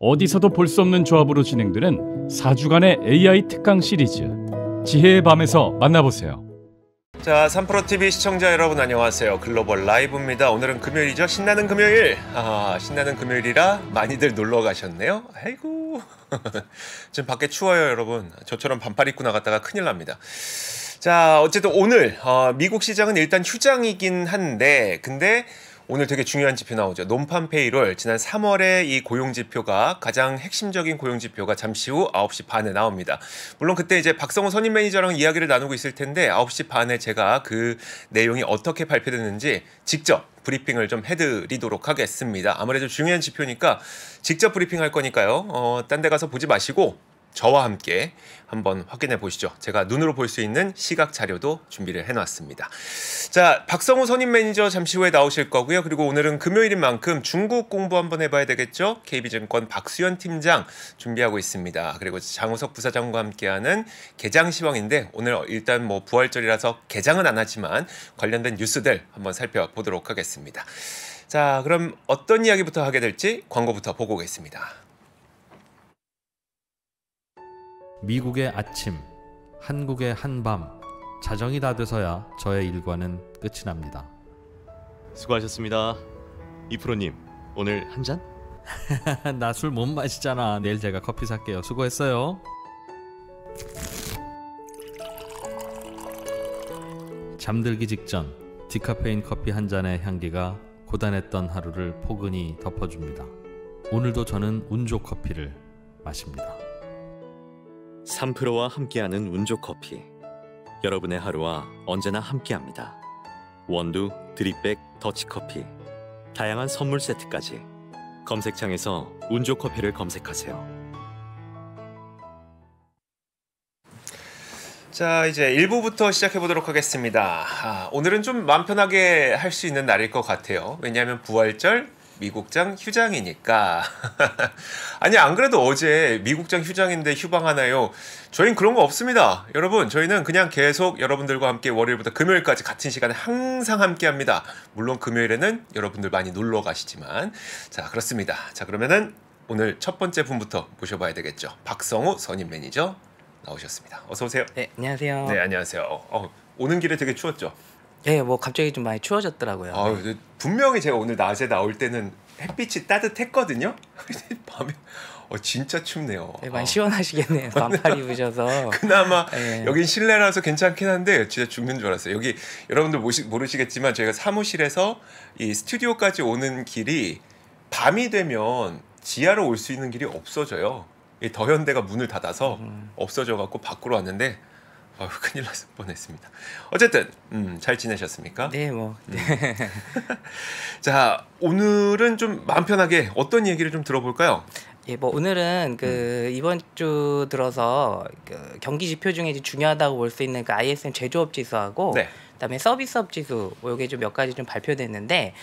어디서도 볼 수 없는 조합으로 진행되는 4주간의 AI 특강 시리즈 지혜의 밤에서 만나보세요. 자, 3프로 TV 시청자 여러분 안녕하세요. 글로벌 라이브입니다. 오늘은 금요일이죠. 신나는 금요일. 아, 신나는 금요일이라 많이들 놀러 가셨네요. 아이고. 지금 밖에 추워요, 여러분. 저처럼 반팔 입고 나갔다가 큰일 납니다. 자, 어쨌든 오늘 어, 미국 시장은 일단 휴장이긴 한데 근데 오늘 되게 중요한 지표 나오죠. 논판 페이롤 지난 3월에 이 고용 지표가 가장 핵심적인 고용 지표가 잠시 후 9시 반에 나옵니다. 물론 그때 이제 박성호 선임 매니저랑 이야기를 나누고 있을 텐데 9시 반에 제가 그 내용이 어떻게 발표됐는지 직접 브리핑을 좀 해드리도록 하겠습니다. 아무래도 중요한 지표니까 직접 브리핑할 거니까요. 어, 딴 데 가서 보지 마시고 저와 함께 한번 확인해 보시죠. 제가 눈으로 볼 수 있는 시각 자료도 준비를 해놨습니다. 자, 박성우 선임 매니저 잠시 후에 나오실 거고요. 그리고 오늘은 금요일인 만큼 중국 공부 한번 해봐야 되겠죠? KB증권 박수현 팀장 준비하고 있습니다. 그리고 장우석 부사장과 함께하는 개장 시황인데 오늘 일단 뭐 부활절이라서 개장은 안 하지만 관련된 뉴스들 한번 살펴보도록 하겠습니다. 자, 그럼 어떤 이야기부터 하게 될지 광고부터 보고 오겠습니다. 미국의 아침, 한국의 한밤, 자정이 다 돼서야 저의 일과는 끝이 납니다. 수고하셨습니다. 이프로님, 오늘 한 잔? 나 술 못 마시잖아. 내일 제가 커피 살게요. 수고했어요. 잠들기 직전 디카페인 커피 한 잔의 향기가 고단했던 하루를 포근히 덮어줍니다. 오늘도 저는 운조 커피를 마십니다. 3프로와 함께하는 운조 커피. 여러분의 하루와 언제나 함께합니다. 원두, 드립백, 더치커피. 다양한 선물 세트까지. 검색창에서 운조 커피를 검색하세요. 자, 이제 1부부터 시작해 보도록 하겠습니다. 아, 오늘은 좀 마음 편하게 할 수 있는 날일 것 같아요. 왜냐하면 부활절, 미국장 휴장이니까 아니 안 그래도 어제 미국장 휴장인데 휴방하나요? 저희는 그런 거 없습니다. 여러분 저희는 그냥 계속 여러분들과 함께 월요일부터 금요일까지 같은 시간에 항상 함께합니다. 물론 금요일에는 여러분들 많이 놀러 가시지만 자 그렇습니다. 자 그러면은 오늘 첫 번째 분부터 모셔봐야 되겠죠. 박성우 선임 매니저 나오셨습니다. 어서 오세요. 네 안녕하세요. 네 안녕하세요. 어, 오는 길에 되게 추웠죠. 예, 뭐 갑자기 좀 많이 추워졌더라고요. 아, 네. 분명히 제가 오늘 낮에 나올 때는 햇빛이 따뜻했거든요. 밤에 어 진짜 춥네요. 네, 많이 아. 시원하시겠네요. 반팔 입으셔서. 그나마 네. 여긴 실내라서 괜찮긴 한데 진짜 죽는 줄 알았어요. 여기 여러분들 모시, 모르시겠지만 저희가 사무실에서 이 스튜디오까지 오는 길이 밤이 되면 지하로 올 수 있는 길이 없어져요. 이 더현대가 문을 닫아서 음. 없어져 갖고 밖으로 왔는데 아유 큰일 났을 뻔했습니다. 어쨌든 음, 잘 지내셨습니까? 네 뭐. 네. 자 오늘은 좀 마음 편하게 어떤 얘기를 좀 들어볼까요? 예, 뭐 오늘은 그 음. 이번 주 들어서 그 경기 지표 중에 중요하다고 볼 수 있는 그 ISM 제조업 지수하고 네. 그다음에 서비스업 지수 뭐 이게 좀 몇 가지 좀 발표됐는데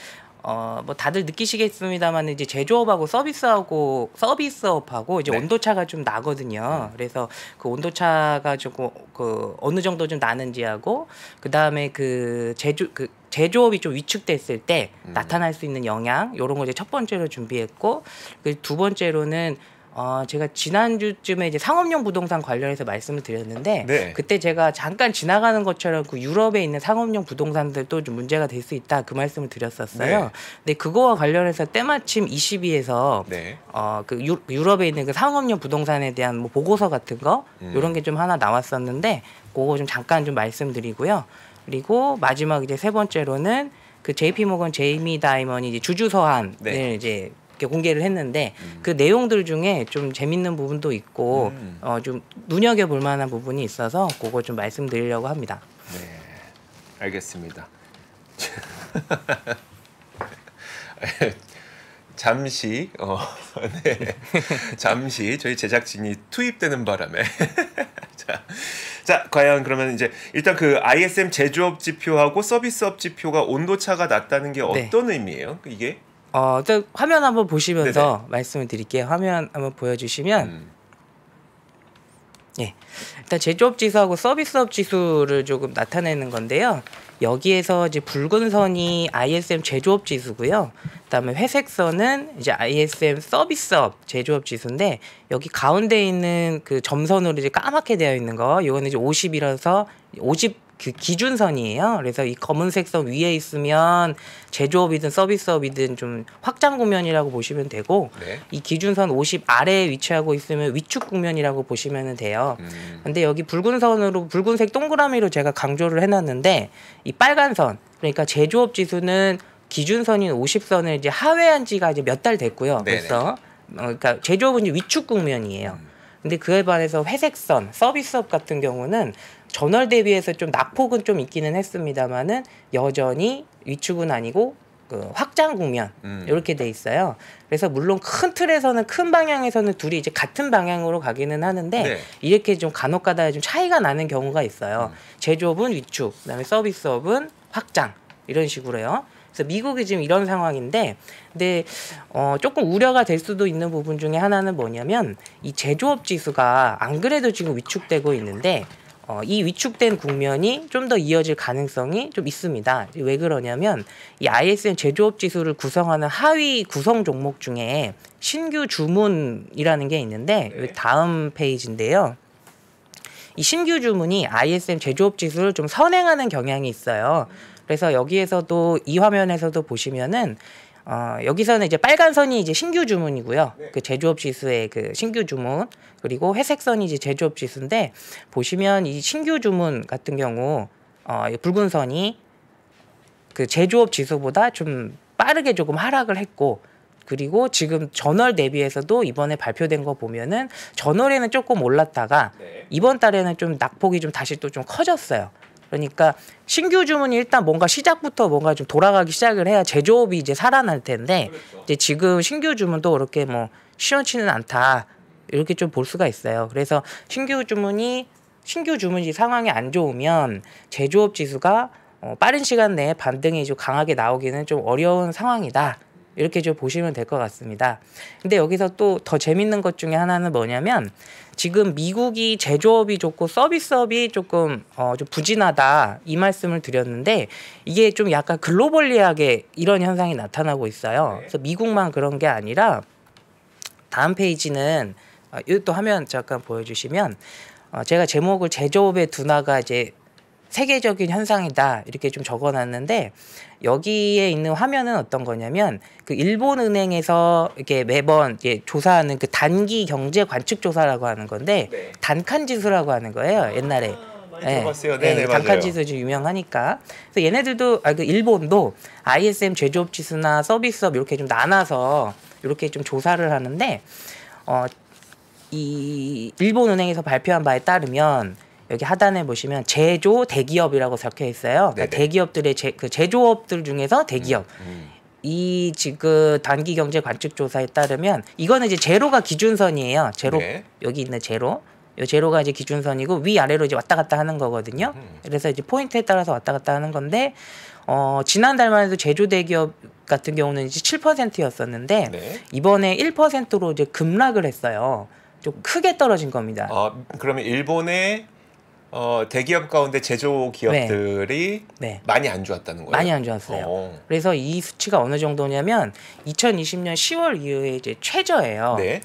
어, 뭐 다들 느끼시겠습니다만 이제 제조업하고 서비스하고 서비스업하고 이제 네. 온도차가 좀 나거든요. 음. 그래서 그 온도차가 조금 어, 그 어느 정도 좀 나는지하고 그다음에 그 제조 그 제조업이 좀 위축됐을 때 음. 나타날 수 있는 영향 요런 걸 이제 첫 번째로 준비했고 그 두 번째로는 어, 제가 지난주쯤에 이제 상업용 부동산 관련해서 말씀을 드렸는데 네. 그때 제가 잠깐 지나가는 것처럼 그 유럽에 있는 상업용 부동산들도 좀 문제가 될 수 있다 그 말씀을 드렸었어요. 네. 근데 그거와 관련해서 때마침 22에서 네. 어, 그 유, 럽에 있는 그 상업용 부동산에 대한 뭐 보고서 같은 거 음. 이런 게 좀 하나 나왔었는데 그거 좀 잠깐 좀 말씀드리고요. 그리고 마지막 이제 세 번째로는 그 JP 모건 제이미 다이먼이 이제 주주 서한을 네. 이제 이렇게 공개를 했는데 음. 그 내용들 중에 좀 재밌는 부분도 있고 음. 어, 좀 눈여겨 볼 만한 부분이 있어서 그거 좀 말씀드리려고 합니다. 네, 알겠습니다. 잠시 어, 네. 잠시 저희 제작진이 투입되는 바람에 자, 자 과연 그러면 이제 일단 그 ISM 제조업 지표하고 서비스업 지표가 온도 차가 났다는 게 네. 어떤 네. 의미예요? 이게 어, 일단 화면 한번 보시면서 네네. 말씀을 드릴게요. 화면 한번 보여주시면 음. 예, 일단 제조업 지수하고 서비스업 지수를 조금 나타내는 건데요. 여기에서 이제 붉은 선이 ISM 제조업 지수고요. 그다음에 회색 선은 이제 ISM 서비스업 제조업 지수인데 여기 가운데 있는 그 점선으로 이제 까맣게 되어 있는 거, 이거는 이제 50이라서 50그 기준선이에요. 그래서 이 검은색 선 위에 있으면 제조업이든 서비스업이든 좀 확장 국면이라고 보시면 되고 네. 이 기준선 50 아래에 위치하고 있으면 위축 국면이라고 보시면 돼요. 음. 근데 여기 붉은 선으로 붉은색 동그라미로 제가 강조를 해놨는데 이 빨간 선 그러니까 제조업 지수는 기준선인 50선을 이제 하회한 지가 이제 몇 달 됐고요. 네네. 벌써 네. 어, 그러니까 제조업은 위축 국면이에요. 음. 근데 그에 반해서 회색선 서비스업 같은 경우는 전월 대비해서 좀 낙폭은 좀 있기는 했습니다만은 여전히 위축은 아니고 그 확장 국면 음. 이렇게 돼 있어요. 그래서 물론 큰 틀에서는 큰 방향에서는 둘이 이제 같은 방향으로 가기는 하는데 네. 이렇게 좀 간혹가다 에좀 차이가 나는 경우가 있어요. 음. 제조업은 위축, 그다음에 서비스업은 확장 이런 식으로요. 그래서 미국이 지금 이런 상황인데, 근데 어, 조금 우려가 될 수도 있는 부분 중에 하나는 뭐냐면 이 제조업 지수가 안 그래도 지금 위축되고 있는데 어, 이 위축된 국면이 좀 더 이어질 가능성이 좀 있습니다. 왜 그러냐면 이 ISM 제조업 지수를 구성하는 하위 구성 종목 중에 신규 주문이라는 게 있는데 네. 그 다음 페이지인데요. 이 신규 주문이 ISM 제조업 지수를 좀 선행하는 경향이 있어요. 그래서 여기에서도 이 화면에서도 보시면은 어, 여기서는 이제 빨간 선이 이제 신규 주문이고요. 네. 그 제조업 지수의 그 신규 주문 그리고 회색 선이 이제 제조업 지수인데 보시면 이 신규 주문 같은 경우 어, 이 붉은 선이 그 제조업 지수보다 좀 빠르게 조금 하락을 했고 그리고 지금 전월 대비해서도 이번에 발표된 거 보면은 전월에는 조금 올랐다가 네. 이번 달에는 좀 낙폭이 좀 다시 또 좀 커졌어요. 그러니까 신규 주문이 일단 뭔가 시작부터 뭔가 좀 돌아가기 시작을 해야 제조업이 이제 살아날 텐데 그렇죠. 이제 지금 신규 주문도 그렇게 뭐 시원치는 않다 이렇게 좀 볼 수가 있어요. 그래서 신규 주문이 신규 주문이 상황이 안 좋으면 제조업 지수가 어, 빠른 시간 내에 반등이 좀 강하게 나오기는 좀 어려운 상황이다. 이렇게 좀 보시면 될 것 같습니다. 근데 여기서 또 더 재밌는 것 중에 하나는 뭐냐면 지금 미국이 제조업이 좋고 서비스업이 조금 어, 좀 부진하다 이 말씀을 드렸는데 이게 좀 약간 글로벌리하게 이런 현상이 나타나고 있어요. 네. 그래서 미국만 그런 게 아니라 다음 페이지는 어, 이것도 화면 잠깐 보여주시면 어, 제가 제목을 제조업의 둔화가 이제 세계적인 현상이다 이렇게 좀 적어놨는데 여기에 있는 화면은 어떤 거냐면 그 일본 은행에서 이렇게 매번 이렇게 조사하는 그 단기 경제 관측 조사라고 하는 건데 네. 단칸 지수라고 하는 거예요 아, 옛날에. 아, 네, 들어봤어요. 네, 네, 예, 단칸 지수 좀 유명하니까. 그래서 얘네들도 아, 그 일본도 ISM 제조업 지수나 서비스업 이렇게 좀 나눠서 이렇게 좀 조사를 하는데 어, 이 일본은행에서 발표한 바에 따르면 여기 하단에 보시면 제조 대기업이라고 적혀 있어요. 그러니까 대기업들의 제, 그 제조업들 중에서 대기업. 음, 음. 이 지금 그 단기 경제 관측 조사에 따르면 이거는 이제 제로가 기준선이에요. 제로 네. 여기 있는 제로. 요 제로가 이제 기준선이고 위 아래로 이제 왔다 갔다 하는 거거든요. 음. 그래서 이제 포인트에 따라서 왔다 갔다 하는 건데 어 지난달만 해도 제조 대기업 같은 경우는 이제 7%였었는데 네. 이번에 1%로 이제 급락을 했어요. 좀 크게 떨어진 겁니다. 아, 그러면 일본의 어, 대기업 가운데 제조 기업들이 네. 네. 많이 안 좋았다는 거예요. 많이 안 좋았어요. 어. 그래서 이 수치가 어느 정도냐면 2020년 10월 이후에 이제 최저예요. 네.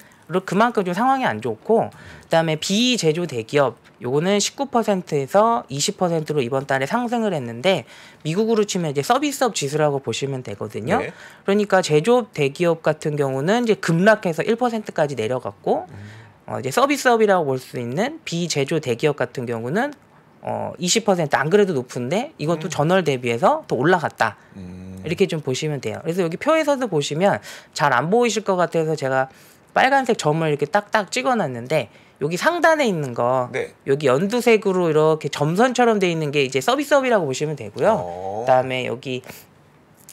그만큼 좀 상황이 안 좋고 그다음에 비제조 대기업 요거는 19%에서 20%로 이번 달에 상승을 했는데 미국으로 치면 이제 서비스업 지수라고 보시면 되거든요. 네. 그러니까 제조업 대기업 같은 경우는 이제 급락해서 1%까지 내려갔고 음. 어, 이제 서비스업이라고 볼 수 있는 비제조 대기업 같은 경우는 어, 20%안 그래도 높은데 이것도 음. 전월 대비해서 더 올라갔다. 음. 이렇게 좀 보시면 돼요. 그래서 여기 표에서도 보시면 잘 안 보이실 것 같아서 제가 빨간색 점을 이렇게 딱딱 찍어놨는데 여기 상단에 있는 거 네. 여기 연두색으로 이렇게 점선처럼 돼 있는 게 이제 서비스업이라고 보시면 되고요. 오. 어. 그다음에 여기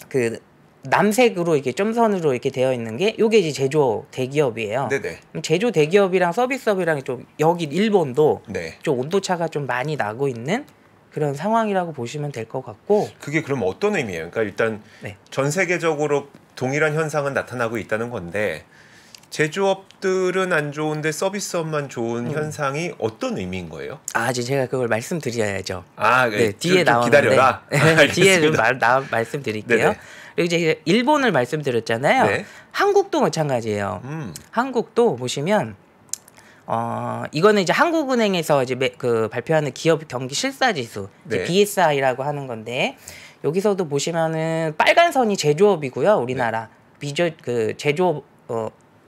그 남색으로 이렇게 점선으로 이렇게 되어 있는 게 요게 이제 제조 대기업이에요. 네네. 제조 대기업이랑 서비스업이랑 좀 여기 일본도 네. 좀 온도 차가 좀 많이 나고 있는 그런 상황이라고 보시면 될 것 같고 그게 그럼 어떤 의미예요? 그러니까 일단 네. 전 세계적으로 동일한 현상은 나타나고 있다는 건데 제조업들은 안 좋은데 서비스업만 좋은 음. 현상이 어떤 의미인 거예요? 아, 이제 제가 그걸 말씀드려야죠. 아, 예, 네, 네 뒤에 나오는 기다려라. 네, 뒤에 좀 말, 나, 말씀드릴게요. 그리고 이제 일본을 말씀드렸잖아요. 네. 한국도 마찬가지예요. 음. 한국도 보시면 어, 이거는 이제 한국은행에서 이제 매, 그 발표하는 기업 경기 실사 지수, 네. BSI라고 하는 건데 여기서도 보시면은 빨간 선이 제조업이고요. 우리나라 네. 비저 그 제조업 어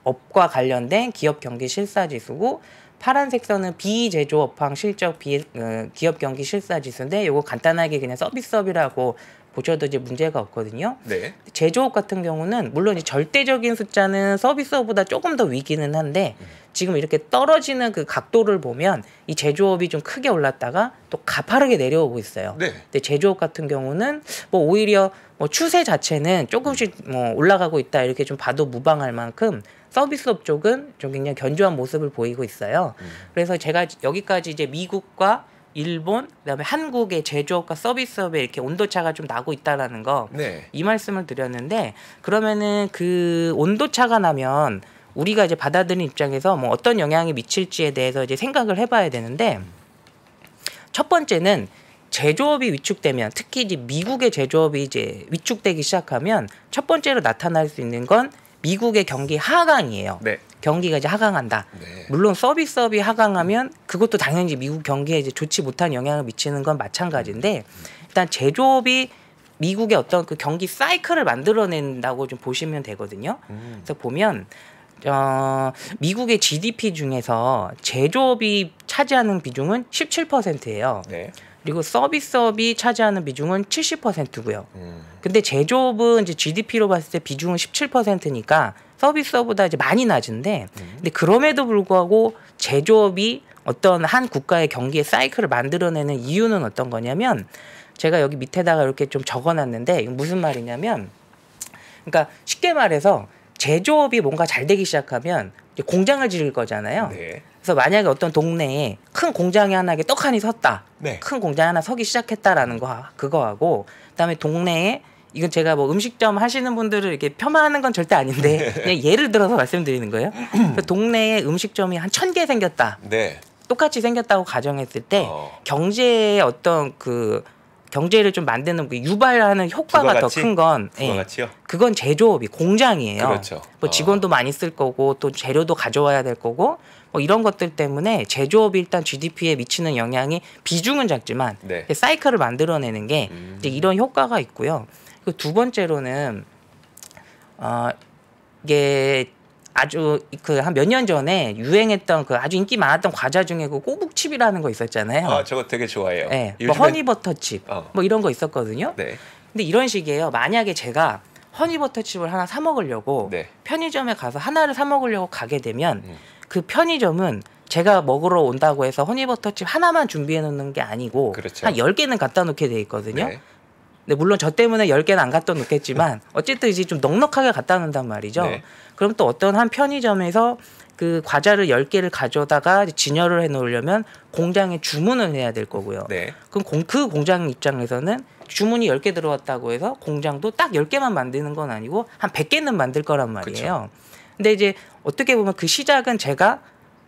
업과 관련된 기업 경기 실사 지수고 파란색 선은 비제조업황 실적 비, 어, 기업 경기 실사 지수인데 요거 간단하게 그냥 서비스업이라고 보셔도 이제 문제가 없거든요. 네. 제조업 같은 경우는 물론 이 절대적인 숫자는 서비스업보다 조금 더 위기는 한데 지금 이렇게 떨어지는 그 각도를 보면 이 제조업이 좀 크게 올랐다가 또 가파르게 내려오고 있어요. 네. 근데 제조업 같은 경우는 뭐 오히려 뭐 추세 자체는 조금씩 뭐 올라가고 있다 이렇게 좀 봐도 무방할 만큼 서비스업 쪽은 좀 굉장히 견조한 모습을 보이고 있어요. 음. 그래서 제가 여기까지 이제 미국과 일본 그다음에 한국의 제조업과 서비스업에 이렇게 온도차가 좀 나고 있다라는 거이 네. 말씀을 드렸는데 그러면은 그 온도차가 나면 우리가 이제 받아들인 입장에서 뭐 어떤 영향이 미칠지에 대해서 이제 생각을 해봐야 되는데 첫 번째는 제조업이 위축되면 특히 이제 미국의 제조업이 이제 위축되기 시작하면 첫 번째로 나타날 수 있는 건 미국의 경기 하강이에요. 네. 경기가 이제 하강한다. 네. 물론 서비스업이 하강하면 그것도 당연히 미국 경기에 이제 좋지 못한 영향을 미치는 건 마찬가지인데 음, 음, 음. 일단 제조업이 미국의 어떤 그 경기 사이클을 만들어낸다고 좀 보시면 되거든요. 음. 그래서 보면 어, 미국의 GDP 중에서 제조업이 차지하는 비중은 17%예요. 네. 그리고 서비스업이 차지하는 비중은 70%고요. 음. 근데 제조업은 이제 GDP로 봤을 때 비중은 17%니까 서비스업보다 이제 많이 낮은데 음. 근데 그럼에도 불구하고 제조업이 어떤 한 국가의 경기의 사이클을 만들어내는 이유는 어떤 거냐면 제가 여기 밑에다가 이렇게 좀 적어놨는데 이건 무슨 말이냐면 그러니까 쉽게 말해서 제조업이 뭔가 잘 되기 시작하면 공장을 지을 거잖아요. 네. 그래서 만약에 어떤 동네에 큰 공장이 하나 게 떡하니 섰다. 네. 큰 공장 하나 서기 시작했다라는 거 그거하고 그다음에 동네에 이건 제가 뭐 음식점 하시는 분들을 이렇게 폄하하는 건 절대 아닌데 그냥 예를 들어서 말씀드리는 거예요. 그래서 동네에 음식점이 한 천 개 생겼다. 네. 똑같이 생겼다고 가정했을 때 어. 경제의 어떤 그 경제를 좀 만드는 그 유발하는 효과가 더 큰 건 예. 그건 제조업이 공장이에요. 그렇죠. 뭐 아. 직원도 어. 많이 쓸 거고 또 재료도 가져와야 될 거고 뭐 이런 것들 때문에 제조업이 일단 GDP에 미치는 영향이 비중은 작지만 네. 사이클을 만들어내는 게 음. 이제 이런 효과가 있고요. 그 두 번째로는 어 이게 아주 그 한 몇 년 전에 유행했던 그 아주 인기 많았던 과자 중에 그 꼬북칩이라는 거 있었잖아요. 아, 저거 되게 좋아해요. 네. 요즘엔... 뭐 허니버터칩 어. 뭐 이런 거 있었거든요. 네. 근데 이런 식이에요. 만약에 제가 허니버터칩을 하나 사 먹으려고 네. 편의점에 가서 하나를 사 먹으려고 가게 되면 음. 그 편의점은 제가 먹으러 온다고 해서 허니버터칩 하나만 준비해 놓는 게 아니고 그렇죠. 한 열개는 갖다 놓게 돼 있거든요. 네. 근데 물론 저 때문에 열개는안 갖다 놓겠지만 어쨌든 이제 좀 넉넉하게 갖다 놓는단 말이죠. 네. 그럼 또 어떤 한 편의점에서 그 과자를 열개를 가져다가 진열을 해 놓으려면 공장에 주문을 해야 될 거고요. 네. 그럼 공, 그 공장 입장에서는 주문이 열 개 들어왔다고 해서 공장도 딱 열개만 만드는 건 아니고 한 백개는 만들 거란 말이에요. 그쵸. 근데 이제 어떻게 보면 그 시작은 제가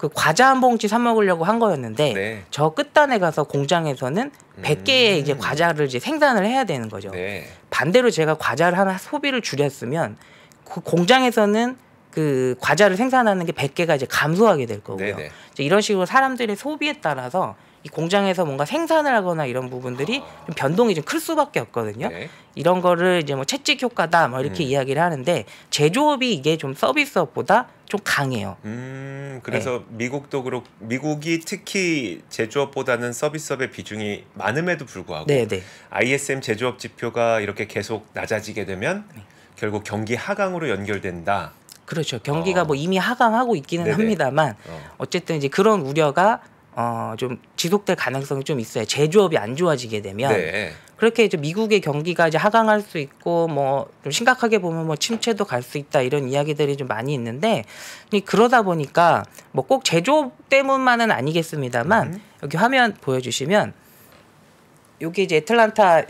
그 과자 한 봉지 사 먹으려고 한 거였는데 네. 저 끝단에 가서 공장에서는 음. 100개의 이제 과자를 이제 생산을 해야 되는 거죠. 네. 반대로 제가 과자를 하나 소비를 줄였으면 그 공장에서는 그 과자를 생산하는 게 100개가 이제 감소하게 될 거고요. 네, 네. 이제 이런 식으로 사람들의 소비에 따라서 이 공장에서 뭔가 생산을 하거나 이런 부분들이 아... 좀 변동이 좀 클 수밖에 없거든요. 네. 이런 거를 이제 뭐 채찍 효과다 뭐 이렇게 음. 이야기를 하는데 제조업이 이게 좀 서비스업보다 좀 강해요. 음, 그래서 네. 미국도 그렇고 미국이 특히 제조업보다는 서비스업의 비중이 많음에도 불구하고 네네. ISM 네. 제조업 지표가 이렇게 계속 낮아지게 되면 네. 결국 경기 하강으로 연결된다. 그렇죠. 경기가 어. 뭐 이미 하강하고 있기는 네네. 합니다만 어. 쨌든 이제 그런 우려가 어, 좀 지속될 가능성이 좀 있어요. 제조업이 안 좋아지게 되면 네. 그렇게 이제 미국의 경기가 이제 하강할 수 있고 뭐좀 심각하게 보면 뭐 침체도 갈 수 있다 이런 이야기들이 좀 많이 있는데 그러다 보니까 뭐 꼭 제조 때문만은 아니겠습니다만 음. 여기 화면 보여주시면 여기 이제 애틀란타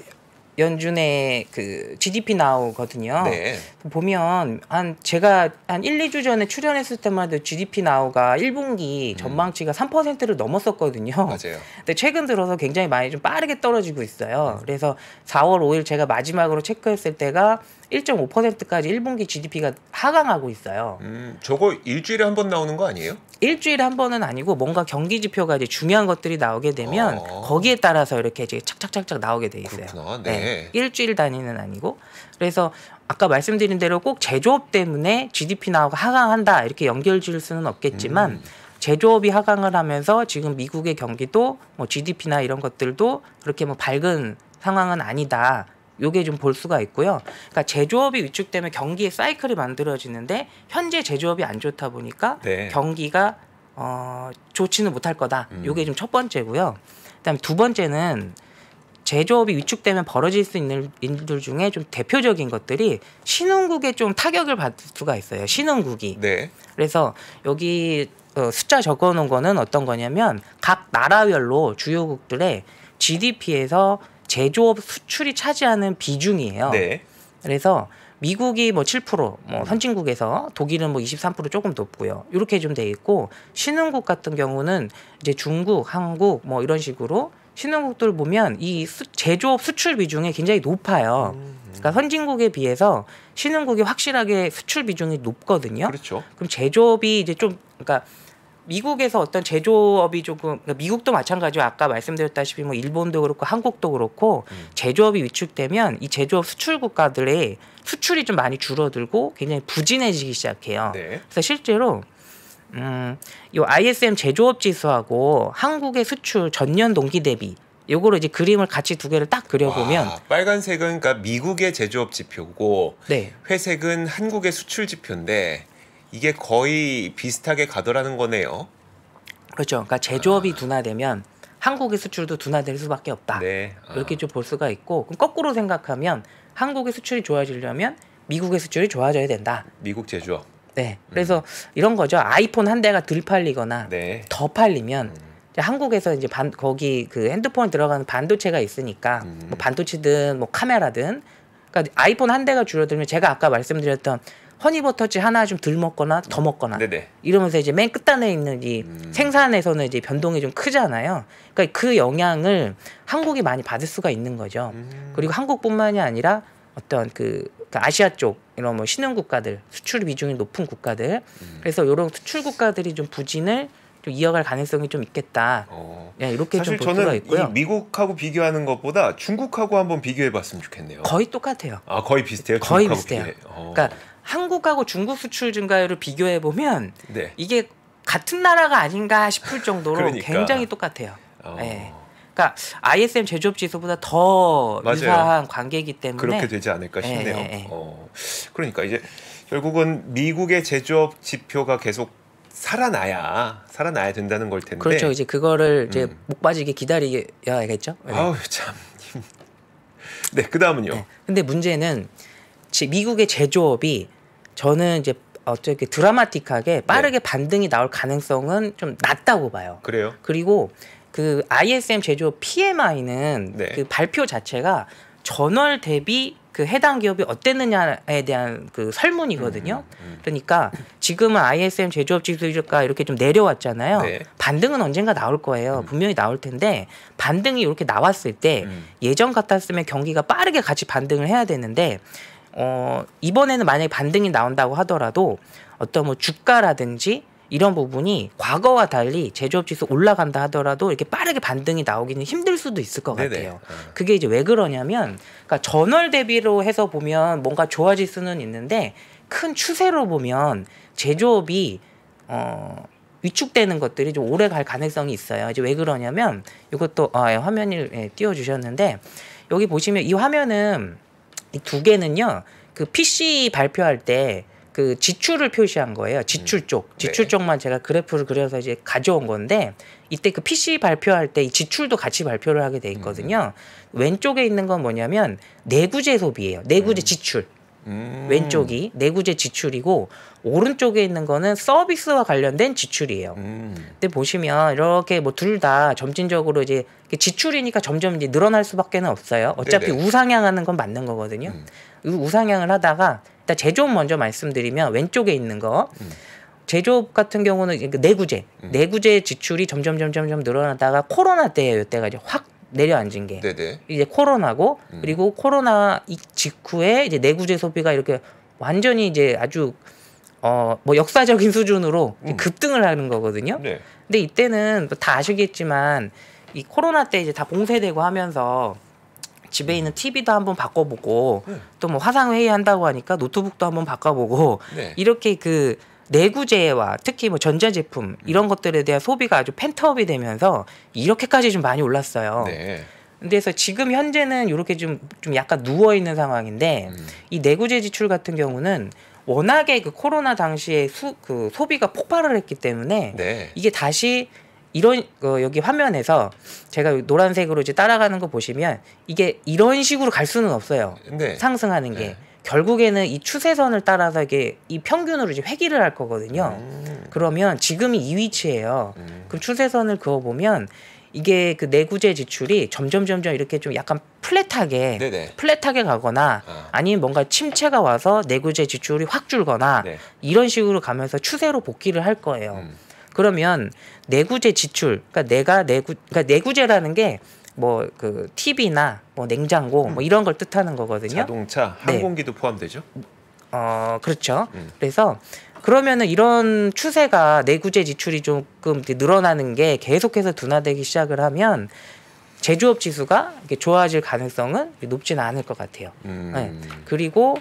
연준의 그 GDP 나오거든요. 네. 보면 한 제가 한 1, 2주 전에 출연했을 때마다도 GDP 나오가 1분기 음. 전망치가 음. 3%를 넘었었거든요. 맞아요. 근데 최근 들어서 굉장히 많이 좀 빠르게 떨어지고 있어요. 음. 그래서 4월 5일 제가 마지막으로 체크했을 때가 1.5%까지 1분기 GDP가 하강하고 있어요. 음, 저거 일주일에 한 번 나오는 거 아니에요? 일주일에 한 번은 아니고 뭔가 경기 지표가 이제 중요한 것들이 나오게 되면 아. 거기에 따라서 이렇게 이제 착착착착 나오게 돼 있어요. 그렇구나. 네. 네. 일주일 단위는 아니고 그래서 아까 말씀드린 대로 꼭 제조업 때문에 GDP 나오고 하강한다 이렇게 연결 지을 수는 없겠지만 음. 제조업이 하강을 하면서 지금 미국의 경기도 뭐 GDP나 이런 것들도 그렇게 뭐 밝은 상황은 아니다. 요게 좀 볼 수가 있고요. 그러니까 제조업이 위축되면 경기의 사이클이 만들어지는데 현재 제조업이 안 좋다 보니까 네. 경기가 어, 좋지는 못할 거다. 음. 요게 좀 첫 번째고요. 그다음에 두 번째는 제조업이 위축되면 벌어질 수 있는 일들 중에 좀 대표적인 것들이 신흥국에 좀 타격을 받을 수가 있어요. 신흥국이. 네. 그래서 여기 어, 숫자 적어놓은 거는 어떤 거냐면 각 나라별로 주요국들의 GDP에서 제조업 수출이 차지하는 비중이에요. 네. 그래서 미국이 뭐 7%, 뭐 선진국에서 독일은 뭐 23% 조금 높고요. 이렇게 좀 돼 있고 신흥국 같은 경우는 이제 중국, 한국 뭐 이런 식으로 신흥국들 보면 이 수, 제조업 수출 비중이 굉장히 높아요. 그러니까 음. 선진국에 비해서 신흥국이 확실하게 수출 비중이 높거든요. 그렇죠. 그럼 제조업이 이제 좀 그러니까 미국에서 어떤 제조업이 조금 그러니까 미국도 마찬가지고 아까 말씀드렸다시피 뭐 일본도 그렇고 한국도 그렇고 음. 제조업이 위축되면 이 제조업 수출 국가들의 수출이 좀 많이 줄어들고 굉장히 부진해지기 시작해요. 네. 그래서 실제로 음, 요 ISM 제조업 지수하고 한국의 수출 전년 동기 대비 요거로 이제 그림을 같이 두 개를 딱 그려보면 와, 빨간색은 그러니까 미국의 제조업 지표고 네. 회색은 한국의 수출 지표인데 이게 거의 비슷하게 가더라는 거네요. 그렇죠. 그러니까 제조업이 아. 둔화되면 한국의 수출도 둔화될 수밖에 없다. 네. 아. 이렇게 좀 볼 수가 있고 그럼 거꾸로 생각하면 한국의 수출이 좋아지려면 미국의 수출이 좋아져야 된다. 미국 제조업. 네. 음. 그래서 음. 이런 거죠. 아이폰 한 대가 덜 팔리거나 네. 더 팔리면 음. 이제 한국에서 이제 반, 거기 그 핸드폰 들어가는 반도체가 있으니까 음. 뭐 반도체든 뭐 카메라든 그러니까 아이폰 한 대가 줄어들면 제가 아까 말씀드렸던 허니버터치 하나 좀 덜 먹거나 더 먹거나 네네. 이러면서 이제 맨 끝단에 있는 이 음. 생산에서는 이제 변동이 좀 크잖아요. 그러니까 그 영향을 한국이 많이 받을 수가 있는 거죠. 음. 그리고 한국뿐만이 아니라 어떤 그 그러니까 아시아 쪽 이런 뭐 신흥 국가들 수출 비중이 높은 국가들 음. 그래서 이런 수출 국가들이 좀 부진을 좀 이어갈 가능성이 좀 있겠다. 어. 예, 이렇게 좀실좀 저는 있고요. 이 미국하고 비교하는 것보다 중국하고 한번 비교해봤으면 좋겠네요. 거의 똑같아요. 아 거의 비슷해요. 거의 비슷해요. 어. 그러니까 한국하고 중국 수출 증가율을 비교해 보면 네. 이게 같은 나라가 아닌가 싶을 정도로 그러니까. 굉장히 똑같아요. 어. 네. 그러니까 ISM 제조업 지수보다 더 맞아요. 유사한 관계이기 때문에 그렇게 되지 않을까 예, 싶네요. 네, 네, 어. 그러니까 이제 결국은 미국의 제조업 지표가 계속 살아나야 살아나야 된다는 걸 텐데 그렇죠. 이제 그거를 이제 음. 목 빠지게 기다려야겠죠. 아우 참. 네, 그다음은요. 네. 근데 문제는 미국의 제조업이 저는 이제 어떻게 드라마틱하게 네. 빠르게 네. 반등이 나올 가능성은 좀 낮다고 봐요. 그래요? 그리고 그 ISM 제조업 PMI는 네. 그 발표 자체가 전월 대비 그 해당 기업이 어땠느냐에 대한 그 설문이거든요. 음, 음. 음. 그러니까 지금은 ISM 제조업 지수가 이렇게 좀 내려왔잖아요. 네. 반등은 언젠가 나올 거예요. 음. 분명히 나올 텐데 반등이 이렇게 나왔을 때 음. 예전 같았으면 경기가 빠르게 같이 반등을 해야 되는데 어, 이번에는 만약에 반등이 나온다고 하더라도 어떤 뭐 주가라든지 이런 부분이 과거와 달리 제조업 지수 올라간다 하더라도 이렇게 빠르게 반등이 나오기는 힘들 수도 있을 것 네네. 같아요. 네. 그게 이제 왜 그러냐면 그러니까 전월 대비로 해서 보면 뭔가 좋아질 수는 있는데 큰 추세로 보면 제조업이 어 위축되는 것들이 좀 오래 갈 가능성이 있어요. 이제 왜 그러냐면 이것도 아, 예, 화면을 예, 띄워 주셨는데 여기 보시면 이 화면은 이두 개는요. 그 PC 발표할 때 그 지출을 표시한 거예요. 지출 음. 쪽. 네. 지출 쪽만 제가 그래프를 그려서 이제 가져온 건데 이때 그 PC 발표할 때 이 지출도 같이 발표를 하게 돼 있거든요. 음. 왼쪽에 있는 건 뭐냐면 내구재 소비예요. 내구재 음. 지출. 음. 왼쪽이 내구재 지출이고 오른쪽에 있는 거는 서비스와 관련된 지출이에요. 음. 근데 보시면 이렇게 뭐 둘 다 점진적으로 이제 지출이니까 점점 이제 늘어날 수밖에는 없어요. 어차피 네네. 우상향하는 건 맞는 거거든요. 음. 우상향을 하다가 일단 제조업 먼저 말씀드리면 왼쪽에 있는 거 음. 제조업 같은 경우는 내구재, 음. 내구재 지출이 점점 점점 점 늘어나다가 코로나 때에 이때가 이제 확 내려앉은 게 네네. 이제 코로나고 음. 그리고 코로나 직후에 이제 내구재 소비가 이렇게 완전히 이제 아주 어 뭐 역사적인 수준으로 음. 급등을 하는 거거든요. 네. 근데 이때는 뭐 다 아시겠지만 이 코로나 때 이제 다 봉쇄되고 하면서 집에 있는 TV도 한번 바꿔보고 네. 또뭐 화상 회의한다고 하니까 노트북도 한번 바꿔보고 네. 이렇게 그 내구재와 특히 뭐 전자제품 음. 이런 것들에 대한 소비가 아주 펜트업이 되면서 이렇게까지 좀 많이 올랐어요. 네. 그래서 지금 현재는 이렇게 좀, 좀 약간 누워 있는 상황인데 음. 이 내구재 지출 같은 경우는 워낙에 그 코로나 당시에 수, 그 소비가 폭발을 했기 때문에 네. 이게 다시 이런 어, 여기 화면에서 제가 노란색으로 이제 따라가는 거 보시면 이게 이런 식으로 갈 수는 없어요. 네. 상승하는 게. 네. 결국에는 이 추세선을 따라서 이게 이 평균으로 이제 회귀를 할 거거든요. 음. 그러면 지금이 이 위치예요. 음. 그럼 추세선을 그어 보면 이게 그 내구재 지출이 점점 점점 이렇게 좀 약간 플랫하게 네네. 플랫하게 가거나 어. 아니면 뭔가 침체가 와서 내구재 지출이 확 줄거나 네. 이런 식으로 가면서 추세로 복귀를 할 거예요. 음. 그러면 내구재 지출, 그러니까 내가 내구, 그러니까 내구재라는 게 뭐그 TV나 뭐 냉장고 뭐 음. 이런 걸 뜻하는 거거든요. 자동차, 네. 항공기도 네. 포함되죠? 어 그렇죠. 음. 그래서 그러면은 이런 추세가 내구재 지출이 조금 늘어나는 게 계속해서 둔화되기 시작을 하면 제조업 지수가 좋아질 가능성은 높지는 않을 것 같아요. 음. 네. 그리고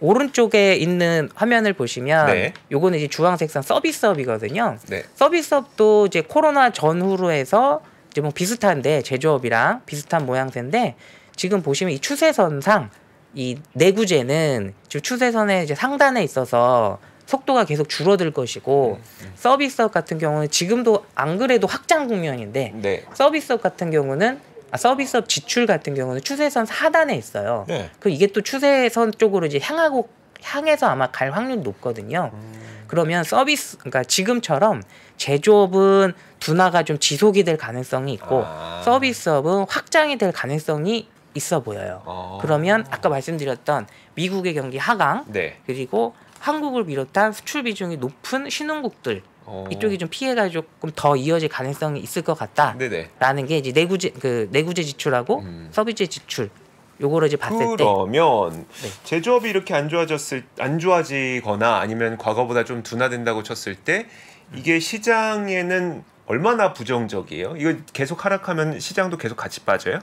오른쪽에 있는 화면을 보시면 네. 요거는 이제 주황색상 서비스업이거든요. 네. 서비스업도 이제 코로나 전후로 해서 이제 뭐 비슷한데 제조업이랑 비슷한 모양새인데 지금 보시면 이 추세선상 이 내구재는 지금 추세선의 이제 상단에 있어서 속도가 계속 줄어들 것이고 음. 음. 서비스업 같은 경우는 지금도 안 그래도 확장 국면인데 네. 서비스업 같은 경우는 아, 서비스업 지출 같은 경우는 추세선 하단에 있어요. 네. 그 이게 또 추세선 쪽으로 이제 향하고 향해서 아마 갈 확률이 높거든요. 음. 그러면 서비스 그러니까 지금처럼 제조업은 분화가좀 지속이 될 가능성이 있고 아. 서비스업은 확장이 될 가능성이 있어 보여요. 어. 그러면 아까 말씀드렸던 미국의 경기 하강 네. 그리고 한국을 비롯한 수출 비중이 높은 신흥국들 어. 이쪽이 좀 피해가 조금 더 이어질 가능성이 있을 것 같다라는 네네. 게 이제 내구재 그 내구재 지출하고 음. 서비스 지출 요거를 이제 봤을 그러면 때 그러면 네. 제조업이 이렇게 안 좋아졌을 안 좋아지거나 아니면 과거보다 좀 둔화된다고 쳤을 때 이게 시장에는 얼마나 부정적이에요? 이거 계속 하락하면 시장도 계속 같이 빠져요?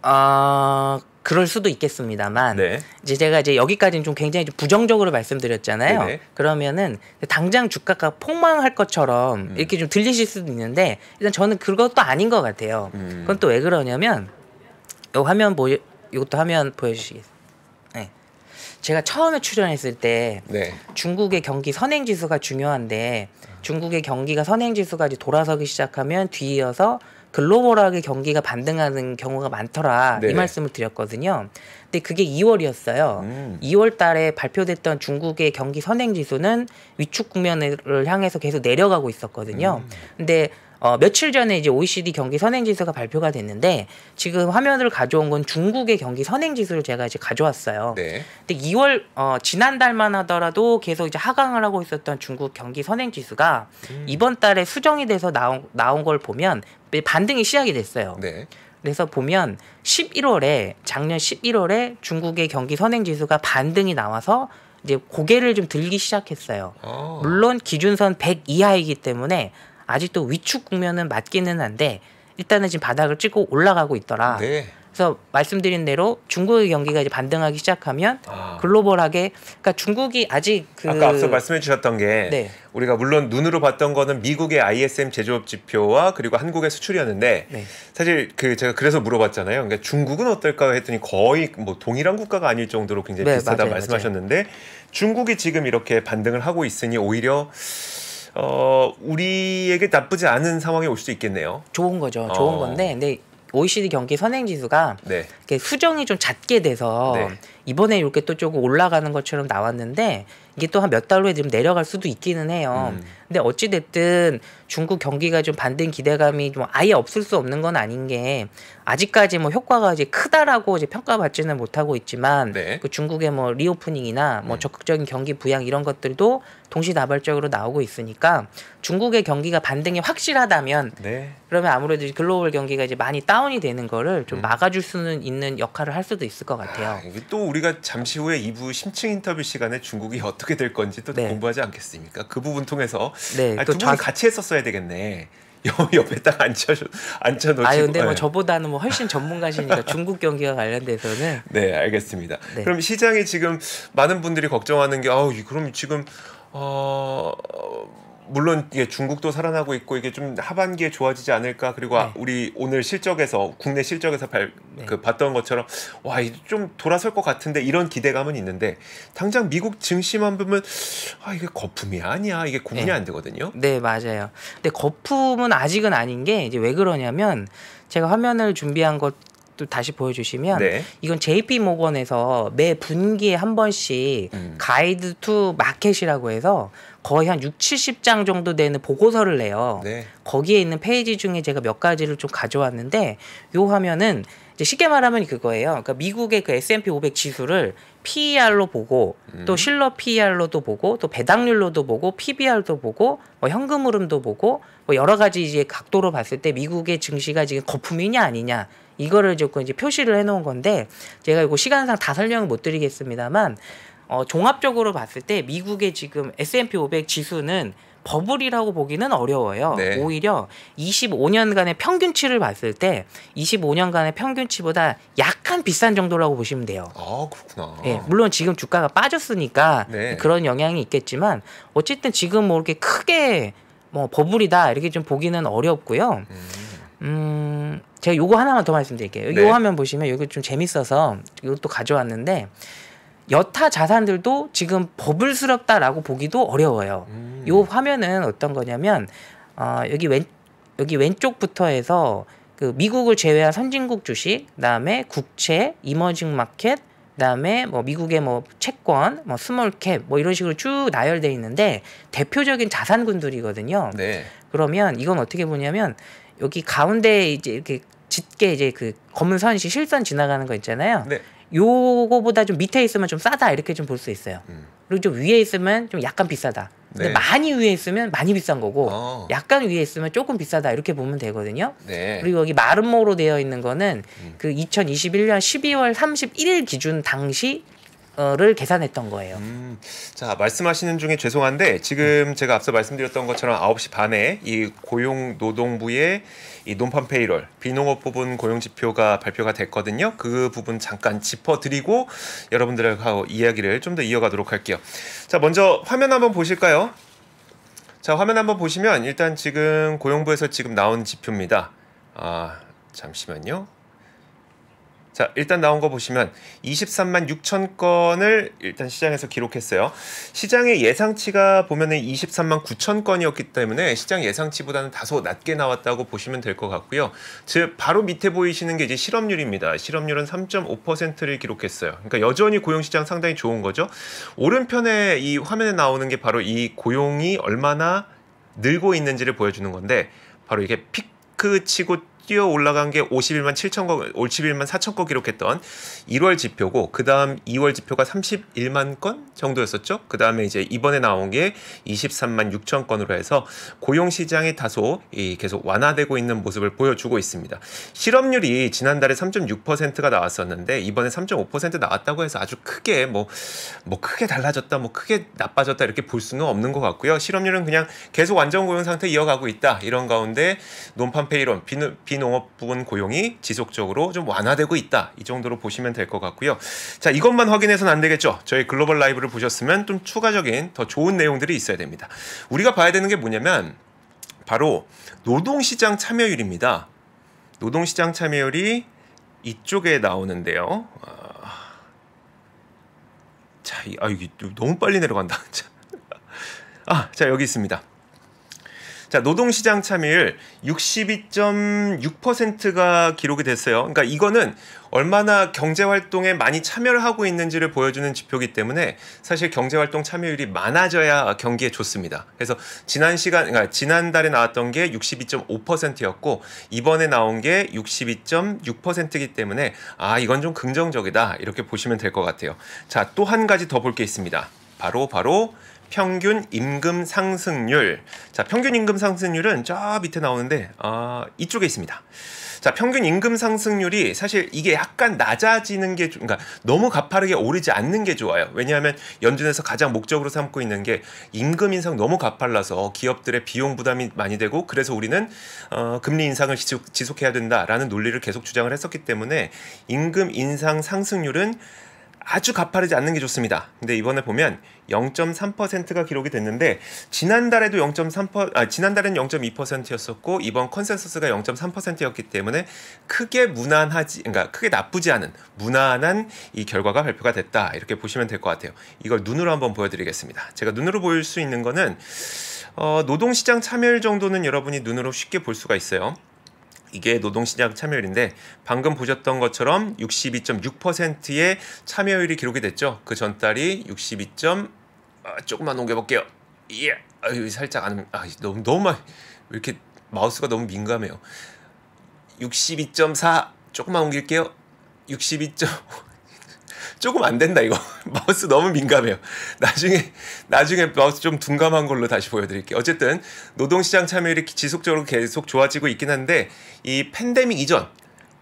아 어, 그럴 수도 있겠습니다만 네. 이제 제가 이제 여기까지는 좀 굉장히 좀 부정적으로 말씀드렸잖아요. 네네. 그러면은 당장 주가가 폭망할 것처럼 음. 이렇게 좀 들리실 수도 있는데 일단 저는 그것도 아닌 것 같아요. 음. 그건 또 왜 그러냐면 요 화면 보여 이것도 화면 보여주시겠어요? 네. 제가 처음에 출연했을 때 네. 중국의 경기 선행 지수가 중요한데 중국의 경기가 선행지수가 이제 돌아서기 시작하면 뒤이어서 글로벌하게 경기가 반등하는 경우가 많더라 네네. 이 네. 말씀을 드렸거든요. 근데 그게 2월이었어요. 음. 2월달에 발표됐던 중국의 경기 선행 지수는 위축 국면을 향해서 계속 내려가고 있었거든요. 음. 근데 어, 며칠 전에 이제 OECD 경기 선행지수가 발표가 됐는데 지금 화면을 가져온 건 중국의 경기 선행지수를 제가 이제 가져왔어요. 네. 근데 2월 어, 지난달만 하더라도 계속 이제 하강을 하고 있었던 중국 경기 선행지수가 음. 이번 달에 수정이 돼서 나온 나온 걸 보면 반등이 시작이 됐어요. 네. 그래서 보면 11월에 작년 11월에 중국의 경기 선행지수가 반등이 나와서 이제 고개를 좀 들기 시작했어요. 오. 아. 물론 기준선 100 이하이기 때문에 아직도 위축 국면은 맞기는 한데 일단은 지금 바닥을 찍고 올라가고 있더라. 네. 그래서 말씀드린 대로 중국의 경기가 이제 반등하기 시작하면 아. 글로벌하게 그러니까 중국이 아직 그 아까 앞서 말씀해 주셨던 게 네. 우리가 물론 눈으로 봤던 거는 미국의 ISM 제조업 지표와 그리고 한국의 수출이었는데 네. 사실 그 제가 그래서 물어봤잖아요. 그러니까 중국은 어떨까 했더니 거의 뭐 동일한 국가가 아닐 정도로 굉장히 네, 비슷하다 말씀하셨는데 맞아요. 중국이 지금 이렇게 반등을 하고 있으니 오히려 어, 우리에게 나쁘지 않은 상황이 올 수도 있겠네요. 좋은 거죠. 어. 좋은 어. 건데, 근데 OECD 경기 선행 지수가 네. 수정이 좀 잦게 돼서 네. 이번에 이렇게 또 조금 올라가는 것처럼 나왔는데 이게 또 한 몇 달 후에 지 내려갈 수도 있기는 해요. 음. 근데 어찌 됐든 중국 경기가 좀 반등 기대감이 좀 아예 없을 수 없는 건 아닌 게 아직까지 뭐 효과가 이제 크다라고 이제 평가받지는 못하고 있지만 네. 그 중국의 뭐 리오프닝이나 뭐 음. 적극적인 경기 부양 이런 것들도 동시다발적으로 나오고 있으니까 중국의 경기가 반등이 확실하다면 네. 그러면 아무래도 글로벌 경기가 이제 많이 다운이 되는 거를 좀 음. 막아줄 수는 있는 역할을 할 수도 있을 것 같아요. 아, 또 우리가 잠시 후에 2부 심층 인터뷰 시간에 중국이 어떻게 될 건지 또 네. 공부하지 않겠습니까? 그 부분 통해서 네, 아니, 또 좌... 같이 했었어야 되겠네. 옆에 딱 앉혀 앉혀 놓으시고. 아 근데 뭐 네. 저보다는 뭐 훨씬 전문가시니까 중국 경기와 관련돼서는. 네 알겠습니다. 네. 그럼 시장이 지금 많은 분들이 걱정하는 게 아우 그럼 지금 어. 물론 이게 중국도 살아나고 있고 이게 좀 하반기에 좋아지지 않을까 그리고 아, 네. 우리 오늘 실적에서 국내 실적에서 발, 네. 그 봤던 것처럼 와좀 돌아설 것 같은데 이런 기대감은 있는데 당장 미국 증시만 보면 아 이게 거품이 아니야 이게 구분이 네. 안 되거든요. 네 맞아요. 근데 거품은 아직은 아닌 게 이제 왜 그러냐면 제가 화면을 준비한 것또 다시 보여주시면 네. 이건 JP 모건에서 매 분기에 한 번씩 음. 가이드 투 마켓이라고 해서 거의 한 6, 70장 정도 되는 보고서를 내요. 네. 거기에 있는 페이지 중에 제가 몇 가지를 좀 가져왔는데 요 화면은 이제 쉽게 말하면 그거예요. 그러니까 미국의 그 S&P 500 지수를 PER로 보고 음. 또 실러 PER로도 보고 또 배당률로도 보고 PBR도 보고 뭐 현금 흐름도 보고 뭐 여러 가지 이제 각도로 봤을 때 미국의 증시가 지금 거품이냐 아니냐 이거를 조금 이제 표시를 해 놓은 건데 제가 이거 시간상 다 설명을 못 드리겠습니다만 어 종합적으로 봤을 때 미국의 지금 S&P 500 지수는 버블이라고 보기는 어려워요. 네. 오히려 25년간의 평균치를 봤을 때 25년간의 평균치보다 약간 비싼 정도라고 보시면 돼요. 아 그렇구나. 네, 물론 지금 주가가 빠졌으니까 네. 그런 영향이 있겠지만 어쨌든 지금 뭐 이렇게 크게 뭐 버블이다 이렇게 좀 보기는 어렵고요. 음. 음 제가 요거 하나만 더 말씀드릴게요. 네. 요 화면 보시면 요거 좀 재밌어서 이것도 가져왔는데 여타 자산들도 지금 버블스럽다라고 보기도 어려워요. 음. 요 화면은 어떤 거냐면 어, 여기 왼 여기 왼쪽부터 해서 그 미국을 제외한 선진국 주식, 그다음에 국채, 이머징 마켓, 그다음에 뭐 미국의 뭐 채권, 뭐 스몰캡 뭐 이런 식으로 쭉 나열돼 있는데 대표적인 자산군들이거든요. 네. 그러면 이건 어떻게 보냐면 여기 가운데 이제 이렇게 짙게 이제 그 검은 선이 실선 지나가는 거 있잖아요. 네. 요거보다 좀 밑에 있으면 좀 싸다 이렇게 좀 볼 수 있어요. 음. 그리고 좀 위에 있으면 좀 약간 비싸다. 근데 네. 많이 위에 있으면 많이 비싼 거고 어. 약간 위에 있으면 조금 비싸다 이렇게 보면 되거든요. 네. 그리고 여기 마름모로 되어 있는 거는 음. 그 2021년 12월 31일 기준 당시 를 계산했던 거예요. 음, 자 말씀하시는 중에 죄송한데 지금 제가 앞서 말씀드렸던 것처럼 9시 반에 이 고용노동부의 이 논판 페이럴 비농업 부분 고용 지표가 발표가 됐거든요. 그 부분 잠깐 짚어드리고 여러분들하고 이야기를 좀 더 이어가도록 할게요. 자 먼저 화면 한번 보실까요? 자 화면 한번 보시면 일단 지금 고용부에서 지금 나온 지표입니다. 아 잠시만요. 자 일단 나온 거 보시면 23만 6천 건을 일단 시장에서 기록했어요. 시장의 예상치가 보면은 23만 9천 건이었기 때문에 시장 예상치보다는 다소 낮게 나왔다고 보시면 될 것 같고요. 즉 바로 밑에 보이시는 게 이제 실업률입니다. 실업률은 3.5%를 기록했어요. 그러니까 여전히 고용시장 상당히 좋은 거죠. 오른편에 이 화면에 나오는 게 바로 이 고용이 얼마나 늘고 있는지를 보여주는 건데 바로 이게 피크 치고 뛰어 올라간 게 51만 7천 거, 51만 4천 거 기록했던 1월 지표고 그 다음 2월 지표가 31만 건 정도였었죠. 그 다음에 이제 이번에 나온 게 23만 6천 건으로 해서 고용 시장이 다소 이 계속 완화되고 있는 모습을 보여주고 있습니다. 실업률이 지난달에 3.6%가 나왔었는데 이번에 3.5% 나왔다고 해서 아주 크게 뭐뭐 뭐 크게 달라졌다, 뭐 크게 나빠졌다 이렇게 볼 수는 없는 것 같고요. 실업률은 그냥 계속 완전 고용 상태 이어가고 있다 이런 가운데 논판 페이론 비는 누 농업부분 고용이 지속적으로 좀 완화되고 있다. 이 정도로 보시면 될 것 같고요. 자, 이것만 확인해서는 안 되겠죠. 저희 글로벌 라이브를 보셨으면 좀 추가적인 더 좋은 내용들이 있어야 됩니다. 우리가 봐야 되는 게 뭐냐면 바로 노동시장 참여율입니다. 노동시장 참여율이 이쪽에 나오는데요. 아, 자, 아, 이게 너무 빨리 내려간다. 아, 자, 여기 있습니다. 자, 노동시장 참여율 62.6%가 기록이 됐어요. 그러니까 이거는 얼마나 경제 활동에 많이 참여를 하고 있는지를 보여주는 지표이기 때문에 사실 경제 활동 참여율이 많아져야 경기에 좋습니다. 그래서 지난 시간 그러니까 지난달에 나왔던 게 62.5%였고 이번에 나온 게 62.6%이기 때문에 아, 이건 좀 긍정적이다. 이렇게 보시면 될 것 같아요. 자, 또 한 가지 더 볼 게 있습니다. 바로 바로 평균 임금 상승률. 자, 평균 임금 상승률은 저 밑에 나오는데 어, 이쪽에 있습니다. 자, 평균 임금 상승률이 사실 이게 약간 낮아지는 게 그러니까 너무 가파르게 오르지 않는 게 좋아요. 왜냐하면 연준에서 가장 목적으로 삼고 있는 게 임금 인상 너무 가팔라서 기업들의 비용 부담이 많이 되고 그래서 우리는 어, 금리 인상을 지속, 지속해야 된다라는 논리를 계속 주장을 했었기 때문에 임금 인상 상승률은 아주 가파르지 않는 게 좋습니다. 근데 이번에 보면 0.3%가 기록이 됐는데 지난달에도 0.3% 아, 지난달에는 0.2%였었고 이번 컨센서스가 0.3%였기 때문에 크게 무난하지 그러니까 크게 나쁘지 않은 무난한 이 결과가 발표가 됐다. 이렇게 보시면 될 것 같아요. 이걸 눈으로 한번 보여 드리겠습니다. 제가 눈으로 보일 수 있는 거는 어, 노동시장 참여율 정도는 여러분이 눈으로 쉽게 볼 수가 있어요. 이게 노동시장 참여율인데 방금 보셨던 것처럼 62.6%의 참여율이 기록이 됐죠. 그 전달이 62. 아, 조금만 옮겨볼게요. 예. 아유, 살짝 안, 아, 너무, 너무 많이, 왜 이렇게 마우스가 너무 민감해요. 62.4, 조금만 옮길게요. 62. 5 조금 안 된다 이거 마우스 너무 민감해요. 나중에 나중에 마우스 좀 둔감한 걸로 다시 보여드릴게요. 어쨌든 노동시장 참여율이 지속적으로 계속 좋아지고 있긴 한데 이 팬데믹 이전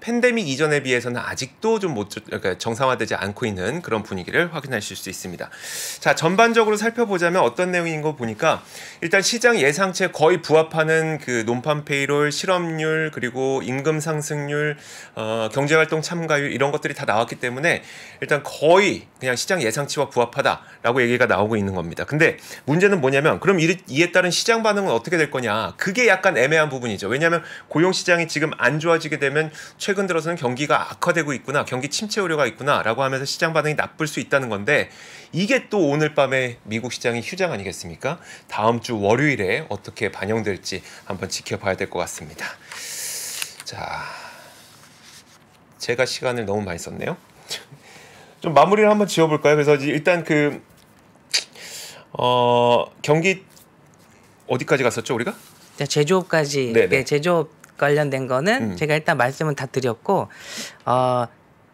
팬데믹 이전에 비해서는 아직도 좀못 그러니까 정상화되지 않고 있는 그런 분위기를 확인하실 수 있습니다. 자 전반적으로 살펴보자면 어떤 내용인 거 보니까 일단 시장 예상치에 거의 부합하는 그 논판 페이롤 실업률 그리고 임금 상승률 어, 경제활동 참가율 이런 것들이 다 나왔기 때문에 일단 거의 그냥 시장 예상치와 부합하다라고 얘기가 나오고 있는 겁니다. 근데 문제는 뭐냐면 그럼 이에 따른 시장 반응은 어떻게 될 거냐 그게 약간 애매한 부분이죠. 왜냐하면 고용 시장이 지금 안 좋아지게 되면 최근 최근 들어서는 경기가 악화되고 있구나, 경기 침체 우려가 있구나라고 하면서 시장 반응이 나쁠 수 있다는 건데 이게 또 오늘 밤에 미국 시장이 휴장 아니겠습니까? 다음 주 월요일에 어떻게 반영될지 한번 지켜봐야 될 것 같습니다. 자, 제가 시간을 너무 많이 썼네요. 좀 마무리를 한번 지어볼까요? 그래서 일단 그 어, 경기 어디까지 갔었죠 우리가? 네, 제조업까지 네, 네. 네 제조업 관련된 거는 음. 제가 일단 말씀은 다 드렸고 어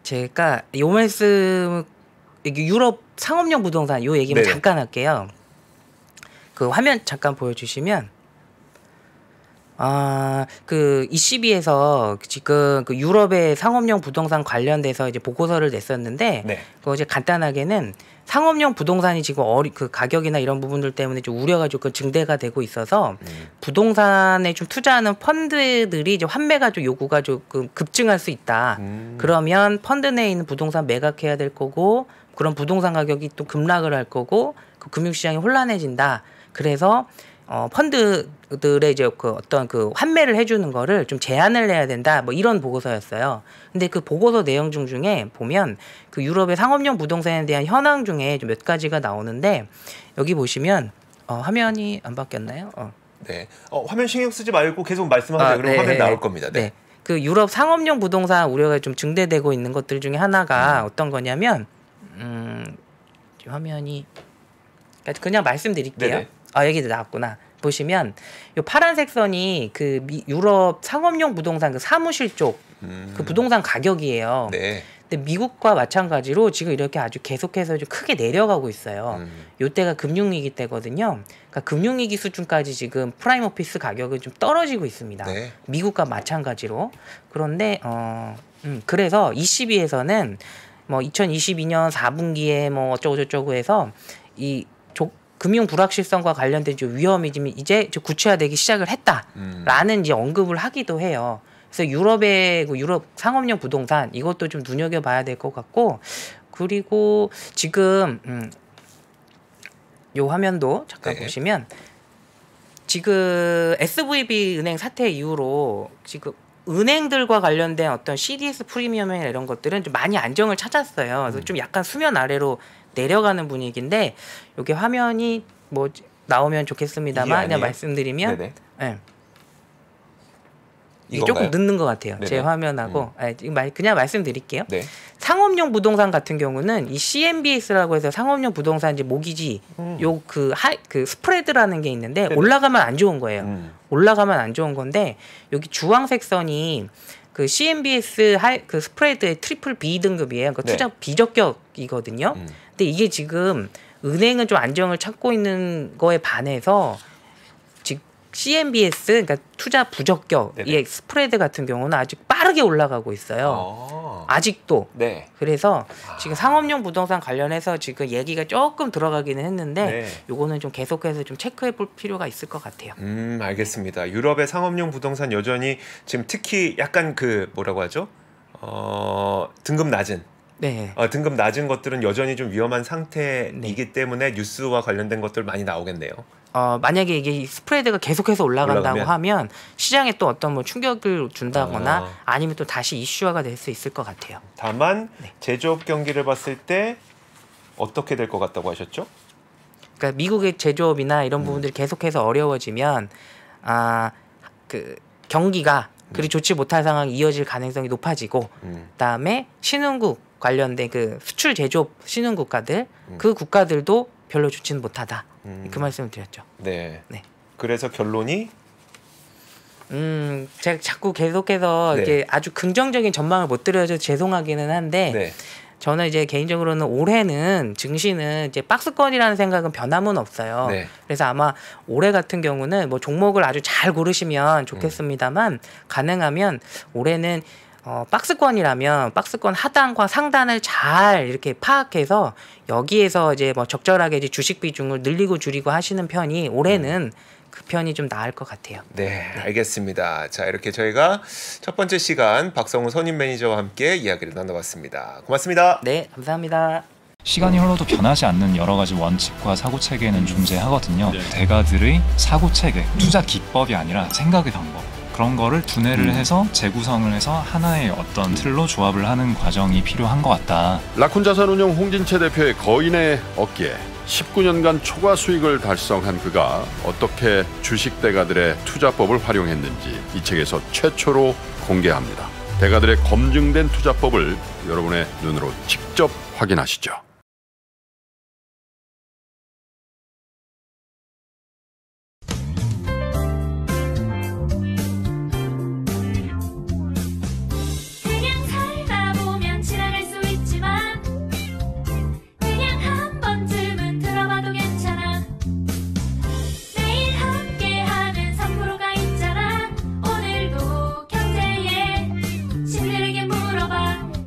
제가 요 말씀 유럽 상업용 부동산 요 얘기만 네. 잠깐 할게요. 그 화면 잠깐 보여주시면 아그 ECB에서 지금 그 유럽의 상업용 부동산 관련돼서 이제 보고서를 냈었는데 네. 그거 이제 간단하게는 상업용 부동산이 지금 어리, 그 가격이나 이런 부분들 때문에 좀 우려가 조금 증대가 되고 있어서 음. 부동산에 좀 투자하는 펀드들이 이제 환매가 좀 요구가 조금 급증할 수 있다. 음. 그러면 펀드 내에 있는 부동산 매각해야 될 거고 그런 부동산 가격이 또 급락을 할 거고 그 금융시장이 혼란해진다. 그래서 어, 펀드들의 이제 그 어떤 그 환매를 해주는 거를 좀 제한을 해야 된다 뭐 이런 보고서였어요. 근데 그 보고서 내용 중 중에 보면 그 유럽의 상업용 부동산에 대한 현황 중에 좀 몇 가지가 나오는데 여기 보시면 어, 화면이 안 바뀌었나요? 어. 네. 어, 화면 신경 쓰지 말고 계속 말씀하세요. 아, 그럼 네. 화면 나올 겁니다. 네. 네. 그 유럽 상업용 부동산 우려가 좀 증대되고 있는 것들 중에 하나가 음. 어떤 거냐면 음, 화면이 그러니까 그냥 말씀드릴게요. 네네. 아 여기 나왔구나. 보시면 요 파란색 선이 그 미, 유럽 상업용 부동산 그 사무실 쪽그 음. 부동산 가격이에요. 네. 근데 미국과 마찬가지로 지금 이렇게 아주 계속해서 좀 크게 내려가고 있어요. 음. 요때가 금융위기 때거든요. 그러니까 금융위기 수준까지 지금 프라임 오피스 가격은 좀 떨어지고 있습니다. 네. 미국과 마찬가지로. 그런데 어 음, 그래서 22에서는 뭐 2022년 4분기에 뭐 어쩌고저쩌고 해서 이 조, 금융 불확실성과 관련된 위험이 이제 구체화되기 시작을 했다라는 음. 이제 언급을 하기도 해요. 그래서 유럽의 그 유럽 상업용 부동산 이것도 좀 눈여겨봐야 될 것 같고 그리고 지금 음, 요 화면도 잠깐 네. 보시면 지금 SVB 은행 사태 이후로 지금 은행들과 관련된 어떤 CDS 프리미엄이나 이런 것들은 좀 많이 안정을 찾았어요. 그래서 음. 좀 약간 수면 아래로 내려가는 분위기인데 이게 화면이 뭐 나오면 좋겠습니다만 그냥 말씀드리면 네 이게 조금 늦는 것 같아요. 네네. 제 화면하고 음. 아니, 예, 그냥 말씀드릴게요. 네. 상업용 부동산 같은 경우는 이 CMBS라고 해서 상업용 부동산 이제 모기지 음. 요그 그 스프레드라는 게 있는데 네네. 올라가면 안 좋은 거예요. 음. 올라가면 안 좋은 건데 여기 주황색 선이 그 CMBS 하, 그 스프레드의 트리플 B 등급이에요. 그러니까 네. 투자 비적격이거든요. 음. 근데 이게 지금 은행은 좀 안정을 찾고 있는 거에 반해서 CMBS 그러니까 투자 부적격 네 스프레드 같은 경우는 아직 빠르게 올라가고 있어요. 아. 직도 네. 그래서 아. 지금 상업용 부동산 관련해서 지금 얘기가 조금 들어가기는 했는데 네. 요거는 좀 계속해서 좀 체크해 볼 필요가 있을 것 같아요. 음, 알겠습니다. 유럽의 상업용 부동산 여전히 지금 특히 약간 그 뭐라고 하죠? 어, 등급 낮은 네. 어, 등급 낮은 것들은 여전히 좀 위험한 상태이기 네. 때문에 뉴스와 관련된 것들 많이 나오겠네요. 어, 만약에 이게 스프레드가 계속해서 올라간다고 올라가면? 하면 시장에 또 어떤 뭐 충격을 준다거나 아. 니면또 다시 이슈화가 될 수 있을 것 같아요. 다만 네. 제조업 경기를 봤을 때 어떻게 될 것 같다고 하셨죠? 그러니까 미국의 제조업이나 이런 음. 부분들이 계속해서 어려워지면 아 그 경기가 그리 음. 좋지 못할 상황이 이어질 가능성이 높아지고 음. 그다음에 신흥국 관련된 그 수출 제조업 신는 국가들 음. 그 국가들도 별로 좋지는 못하다. 음. 그 말씀을 드렸죠. 네. 네. 그래서 결론이 음, 제가 자꾸 계속해서 네. 이렇게 아주 긍정적인 전망을 못 드려서 죄송하기는 한데 네. 저는 이제 개인적으로는 올해는 증시는 이제 박스권이라는 생각은 변함은 없어요. 네. 그래서 아마 올해 같은 경우는 뭐 종목을 아주 잘 고르시면 좋겠습니다만 음. 가능하면 올해는 어, 박스권이라면 박스권 하단과 상단을 잘 이렇게 파악해서 여기에서 이제 뭐 적절하게 이제 주식 비중을 늘리고 줄이고 하시는 편이 올해는 그 편이 좀 나을 것 같아요. 네, 네. 알겠습니다. 자, 이렇게 저희가 첫 번째 시간 박성우 선임 매니저와 함께 이야기를 나눠봤습니다. 고맙습니다. 네, 감사합니다. 시간이 흘러도 변하지 않는 여러 가지 원칙과 사고 체계는 존재하거든요. 네. 대가들의 사고 체계, 투자 기법이 아니라 생각의 방법. 그런 거를 두뇌를 음. 해서 재구성을 해서 하나의 어떤 틀로 조합을 하는 과정이 필요한 것 같다. 라쿤 자산운용 홍진채 대표의 거인의 어깨 19년간 초과 수익을 달성한 그가 어떻게 주식 대가들의 투자법을 활용했는지 이 책에서 최초로 공개합니다. 대가들의 검증된 투자법을 여러분의 눈으로 직접 확인하시죠.